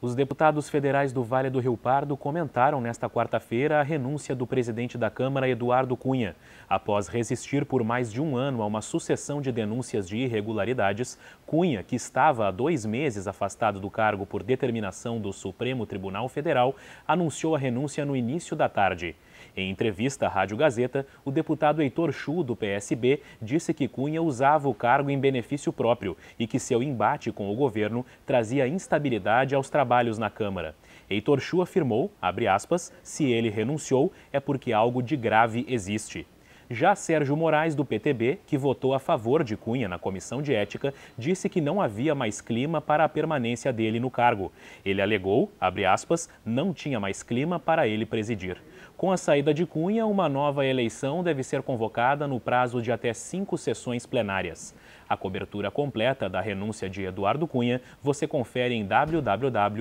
Os deputados federais do Vale do Rio Pardo comentaram nesta quarta-feira a renúncia do presidente da Câmara, Eduardo Cunha. Após resistir por mais de um ano a uma sucessão de denúncias de irregularidades, Cunha, que estava há dois meses afastado do cargo por determinação do Supremo Tribunal Federal, anunciou a renúncia no início da tarde. Em entrevista à Rádio Gazeta, o deputado Heitor Chu, do PSB, disse que Cunha usava o cargo em benefício próprio e que seu embate com o governo trazia instabilidade aos trabalhos na Câmara. Heitor Chu afirmou, aspas, se ele renunciou é porque algo de grave existe. Já Sérgio Moraes, do PTB, que votou a favor de Cunha na comissão de ética, disse que não havia mais clima para a permanência dele no cargo. Ele alegou, abre aspas, não tinha mais clima para ele presidir. Com a saída de Cunha, uma nova eleição deve ser convocada no prazo de até cinco sessões plenárias. A cobertura completa da renúncia de Eduardo Cunha você confere em www.gas.com.br.